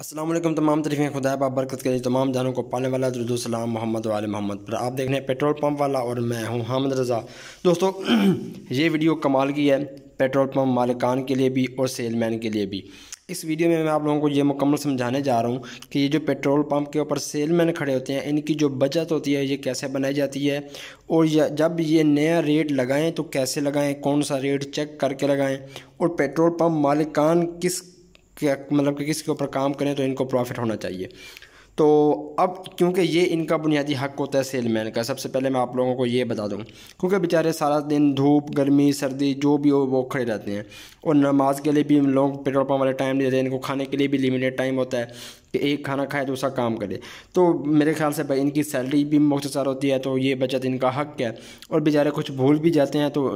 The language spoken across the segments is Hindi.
असलम तमाम तरीफ़ें खुदा आप बरकत करिए तमाम जानों को पाने वाला सलाम मोहम्मद वाल मोहम्मद पर आप देख रहे हैं पेट्रोल पम्प वाला और मैं हूँ हामिद रज़ा दोस्तों ये वीडियो कमाल की है पेट्रोल पम्प मालिकान के लिए भी और सेलमैन के लिए भी इस वीडियो में मैं आप लोगों को ये मुकम्मल समझाने जा रहा हूँ कि ये जो पेट्रोल पंप के ऊपर सेलमैन खड़े होते हैं इनकी जो बचत होती है ये कैसे बनाई जाती है और जब ये नया रेट लगाएँ तो कैसे लगाएँ कौन सा रेट चेक करके लगाएँ और पेट्रोल पंप मालिकान किस मतलब कि किसके ऊपर काम करें तो इनको प्रॉफिट होना चाहिए तो अब क्योंकि ये इनका बुनियादी हक होता है सेलमैन का सबसे पहले मैं आप लोगों को ये बता दूँ क्योंकि बेचारे सारा दिन धूप गर्मी सर्दी जो भी हो वो खड़े रहते हैं और नमाज के लिए भी लोग पेट्रोल पम्प वाले टाइम नहीं देते इनको खाने के लिए भी लिमिटेड टाइम होता है कि एक खाना खाए दूसरा काम करे तो मेरे ख्याल से भाई इनकी सैलरी भी मुख्तार होती है तो ये बचत इनका हक है और बेचारे कुछ भूल भी जाते हैं तो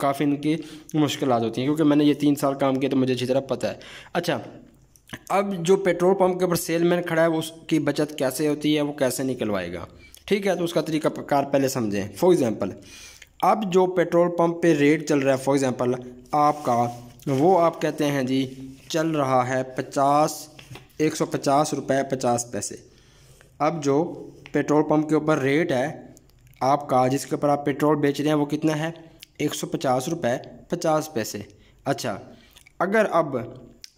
काफ़ी इनकी मुश्किल होती हैं क्योंकि मैंने ये तीन साल काम किया तो मुझे अच्छी तरह पता है अच्छा अब जो पेट्रोल पंप के ऊपर सेलमैन खड़ा है उसकी बचत कैसे होती है वो कैसे निकलवाएगा ठीक है तो उसका तरीका कार पहले समझें फॉर एग्ज़ाम्पल अब जो पेट्रोल पंप पे रेट चल रहा है फॉर एग्ज़ाम्पल आपका वो आप कहते हैं जी चल रहा है पचास एक सौ पचास रुपये पचास पैसे अब जो पेट्रोल पंप के ऊपर रेट है आपका जिसके ऊपर आप पेट्रोल बेच रहे हैं वो कितना है एक सौ पचास रुपये पचास पैसे अच्छा अगर अब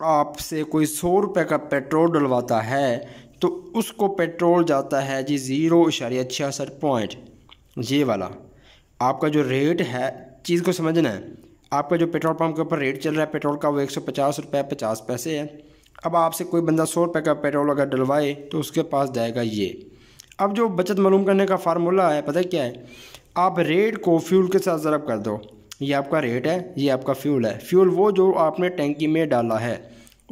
आपसे कोई सौ रुपये का पेट्रोल डलवाता है तो उसको पेट्रोल जाता है जी ज़ीरो इशारिया छियासठ पॉइंट ये वाला आपका जो रेट है चीज़ को समझना है आपका जो पेट्रोल पंप के ऊपर रेट चल रहा है पेट्रोल का वो एक सौ पचास रुपये पचास पैसे है अब आपसे कोई बंदा सौ रुपये का पेट्रोल अगर डलवाए तो उसके पास जाएगा ये अब जो बचत मालूम करने का फार्मूला है पता क्या है आप रेट को फ्यूल के साथ ज़रब कर दो ये आपका रेट है ये आपका फ्यूल है फ्यूल वो जो आपने टेंकी में डाला है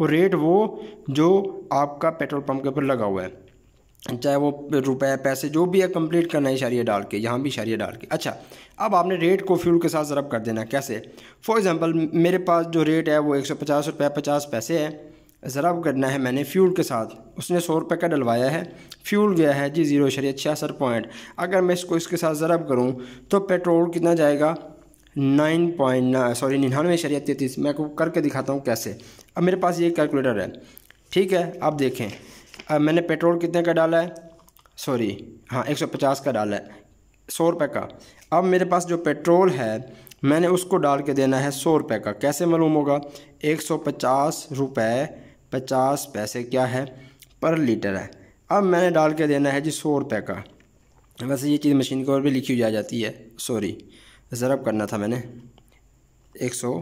और रेट वो जो आपका पेट्रोल पंप के ऊपर लगा हुआ है चाहे वो रुपए पैसे जो भी है कंप्लीट करना है इशारिया डाल के यहाँ भी इशारिया डाल के अच्छा अब आपने रेट को फ्यूल के साथ ज़रब कर देना कैसे फॉर एग्ज़ाम्पल मेरे पास जो रेट है वो एक सौ पचास रुपये पचास पैसे है ज़रब करना है मैंने फ्यूल के साथ उसने सौ रुपये का डलवाया है फ्यूल गया है जी ज़ीरो शरीय छियासठ पॉइंट अगर मैं इसको इसके साथ ज़रब करूँ तो पेट्रोल कितना जाएगा नाइन पॉइंट ना सॉरी निन्यानवे शरीय तैतीस मैं आपको करके दिखाता हूँ कैसे अब मेरे पास ये कैलकुलेटर है ठीक है आप देखें अब मैंने पेट्रोल कितने का डाला है सॉरी हाँ एक सौ पचास का डाला है सौ रुपये का अब मेरे पास जो पेट्रोल है मैंने उसको डाल के देना है सौ रुपये का कैसे मालूम होगा एक सौ पचास रुपये पचास पैसे क्या है पर लीटर है अब मैंने डाल के देना है जी सौ रुपये का वैसे ये चीज़ मशीन के ऊपर भी लिखी हुई जा जाती है सॉरी ज़रब करना था मैंने एक सौ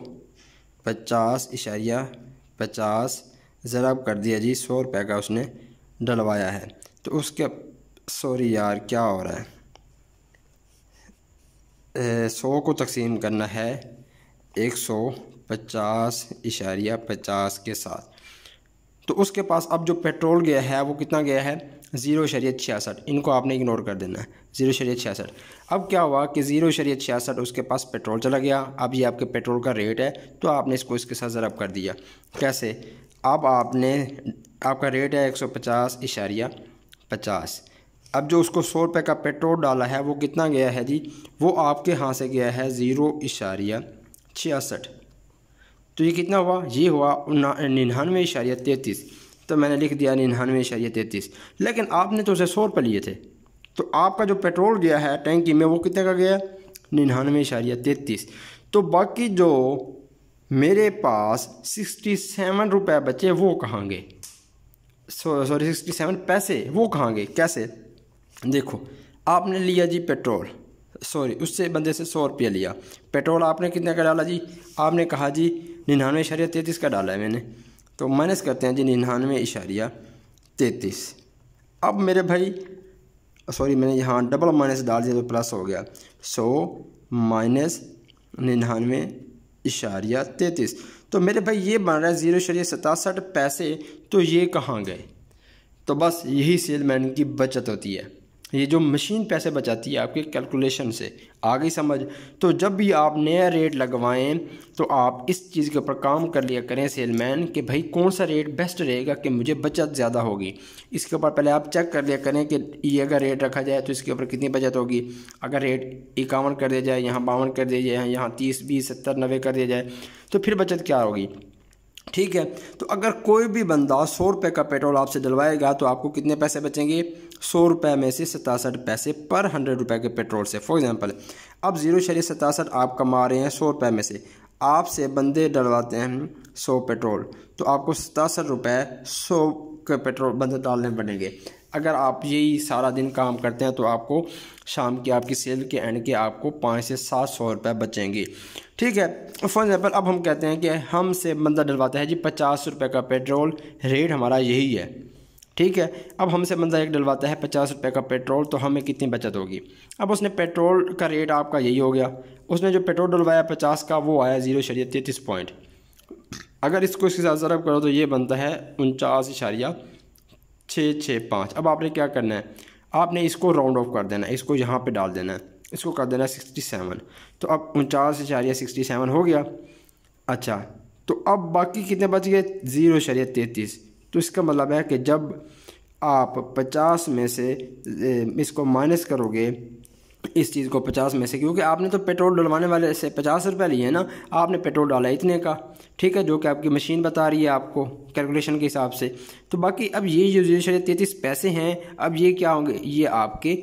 पचास इशारिया पचास ज़रब कर दिया जी सौ रुपये का उसने डलवाया है तो उसके सॉरी यार क्या हो रहा है सौ को तकसीम करना है एक सौ पचास इशारिया पचास के साथ तो उसके पास अब जो पेट्रोल गया है वो कितना गया है ज़ीरो शरीय छियासठ इनको आपने इग्नोर कर देना है ज़ीरो शरीय छियासठ अब क्या हुआ कि ज़ीरो शरीय छियासठ उसके पास पेट्रोल चला गया अब ये आपके पेट्रोल का रेट है तो आपने इसको इसके साथ ज़रब कर दिया कैसे अब आपने आपका रेट है एक सौ पचास इशारिया पचास अब जो उसको सौ रुपये का पेट्रोल डाला है वो कितना गया है जी वो आपके यहाँ से गया है ज़ीरो इशारिया छियासठ तो ये कितना हुआ ये हुआ निन्यानवे इशारिया तैंतीस तो मैंने लिख दिया निन्यानवे इशारिया तैंतीस लेकिन आपने तो उसे सौ रुपये लिए थे तो आपका जो पेट्रोल गया है टैंकी में वो कितने का गया निन्यानवे इशारिया तैंतीस तो बाकी जो मेरे पास सिक्सटी सेवन रुपये बचे वो कहाँ गए सॉरी सिक्सटी सेवन पैसे वो कहाँ गए कैसे देखो आपने लिया जी पेट्रोल सॉरी उससे बंदे से सौ रुपया लिया पेट्रोल आपने कितने का डाला जी आपने कहा जी निन्यानवे इशारिया तैतीस का डाला है मैंने तो माइनस करते हैं जी निन्यानवे इशारिया तैतीस अब मेरे भाई सॉरी मैंने यहाँ डबल माइनस डाल दिया तो प्लस हो गया सौ माइनस निन्यानवे इशारिया तैतीस तो मेरे भाई ये बन रहा है ज़ीरो इशारिया सतासठ पैसे तो ये कहाँ गए तो बस यही सेलमैन की बचत होती है ये जो मशीन पैसे बचाती है आपके कैलकुलेशन से आ गई समझ तो जब भी आप नया रेट लगवाएं तो आप इस चीज़ के ऊपर काम कर लिया करें सेलमैन कि भाई कौन सा रेट बेस्ट रहेगा कि मुझे बचत ज़्यादा होगी इसके ऊपर पहले आप चेक कर लिया करें कि ये अगर रेट रखा जाए तो इसके ऊपर कितनी बचत होगी अगर रेट इक्यावन कर दिया जाए यहाँ बावन कर दिया जाए यहाँ तीस बीस सत्तर नबे कर दिया जाए तो फिर बचत क्या होगी ठीक है तो अगर कोई भी बंदा सौ रुपये का पेट्रोल आपसे डलवाएगा तो आपको कितने पैसे बचेंगे सौ रुपये में से सतासठ पैसे पर हंड्रेड रुपये के पेट्रोल से फॉर एग्ज़ाम्पल अब ज़ीरो शरीर सतासठ आप कमा रहे हैं सौ रुपये में से आपसे बंदे डलवाते हैं सौ पेट्रोल तो आपको सतासठ रुपये सौ के पेट्रोल बंदे डालने पड़ेंगे अगर आप यही सारा दिन काम करते हैं तो आपको शाम की आपकी सेल के एंड के आपको पाँच से सात सौ रुपये बचेंगे ठीक है फॉर एग्ज़ाम्पल अब हम कहते हैं कि हमसे बंदा डलवाता है जी पचास रुपये का पेट्रोल रेट हमारा यही है ठीक है अब हमसे बंदा एक डलवाता है पचास रुपये का पेट्रोल तो हमें कितनी बचत होगी अब उसने पेट्रोल का रेट आपका यही हो गया उसने जो पेट्रोल डलवाया पचास का वो आया जीरो शरीय तैंतीस पॉइंट अगर इसको इसके साथ ज़रब करो तो ये बनता है उनचास इशारिया छः छः पाँच अब आपने क्या करना है आपने इसको राउंड ऑफ कर देना है इसको यहाँ पे डाल देना है इसको कर देना है सिक्सटी सेवन तो अब उनचास इशारिया सिक्सटी सेवन हो गया अच्छा तो अब बाकी कितने बच गए ज़ीरो इशारिया तैंतीस तो इसका मतलब है कि जब आप पचास में से इसको माइनस करोगे इस चीज़ को पचास में से क्योंकि आपने तो पेट्रोल डलवाने वाले से पचास रुपये लिए ना आपने पेट्रोल डाला इतने का ठीक है जो कि आपकी मशीन बता रही है आपको कैलकुलेशन के हिसाब से तो बाकी अब ये जो जो तैतीस पैसे हैं अब ये क्या होंगे ये आपके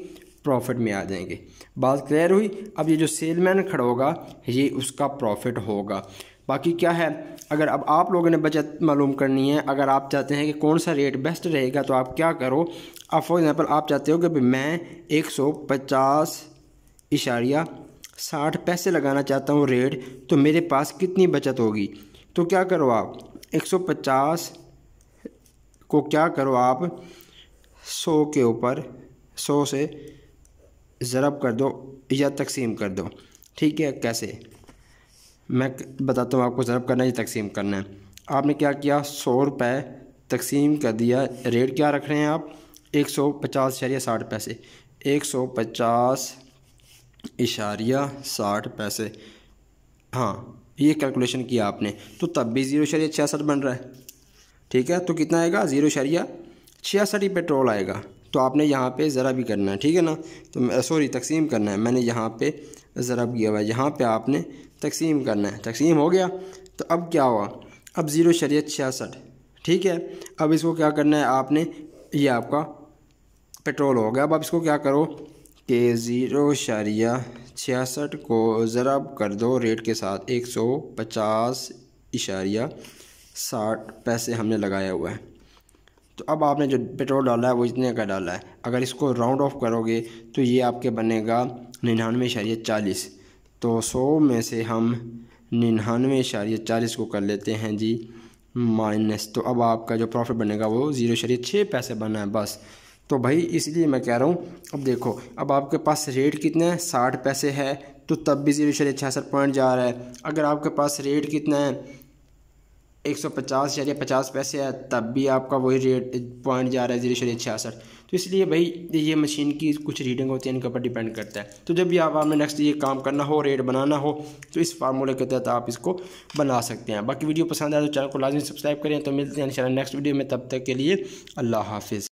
प्रॉफिट में आ जाएंगे बात क्लियर हुई अब ये जो सेलमैन खड़ा होगा ये उसका प्रॉफिट होगा बाकी क्या है अगर अब आप लोगों ने बचत मालूम करनी है अगर आप चाहते हैं कि कौन सा रेट बेस्ट रहेगा तो आप क्या करो अब फॉर एग्ज़ाम्पल आप चाहते हो कि मैं एक सौ पचास इशारिया साठ पैसे लगाना चाहता हूँ रेट तो मेरे पास कितनी बचत होगी तो क्या करो आप 150 को क्या करो आप 100 के ऊपर 100 से ज़रब कर दो या तकसीम कर दो ठीक है कैसे मैं बताता हूँ आपको ज़रब करना है या तकसीम करना है आपने क्या किया सौ रुपये तकसीम कर दिया रेट क्या रख रहे हैं आप एक सौ पचास इशारिया साठ पैसे एक सौ पचास इशारिया साठ पैसे हाँ ये कैलकुलेशन किया आपने तो तब भी ज़ीरो इशारिया छियासठ बन रहा है ठीक है तो कितना आएगा ज़ीरो इशारिया छियासठ ही पेट्रोल आएगा तो आपने यहाँ पे ज़रा भी करना है ठीक है ना तो सॉरी तकसीम करना है मैंने यहाँ पे ज़रब किया हुआ है यहाँ पे आपने तकसीम करना है तकसीम हो गया तो अब क्या हुआ अब ज़ीरो शरीत छियासठ ठीक है अब इसको क्या करना है आपने ये आपका पेट्रोल हो गया अब आप इसको क्या करो कि ज़ीरो शरिया छियासठ को ज़रब कर दो रेट के साथ एक सौ पचास इशारिया साठ पैसे हमने लगाया हुआ है तो अब आपने जो पेट्रोल डाला है वो इतने का डाला है अगर इसको राउंड ऑफ करोगे तो ये आपके बनेगा निन्यानवे इशारिया चालीस तो सौ में से हम निन्यानवे इशारिया चालीस को कर लेते हैं जी माइनस तो अब आपका जो प्रॉफिट बनेगा वो ज़ीरो इशारिया छः पैसे बना है बस तो भाई इसलिए मैं कह रहा हूँ अब देखो अब आपके पास रेट कितना है साठ पैसे है तो तब भी ज़ीरो इशारिया छियासठ पॉइंट जा रहा है अगर आपके पास रेट कितना है एक सौ पचास या पचास पैसे है तब भी आपका वही रेट पॉइंट जा रहा है जीरो शरीर छियासठ तो इसलिए भाई ये मशीन की कुछ रीडिंग होती है इनके ऊपर डिपेंड करता है तो जब भी आप आपने नेक्स्ट ये काम करना हो रेट बनाना हो तो इस फार्मूले के तहत आप इसको बना सकते हैं बाकी वीडियो पसंद आए तो चैनल को लाजमी सब्सक्राइब करें तो मिलते हैं इन नेक्स्ट वीडियो में तब तक के लिए अल्लाह हाफिज़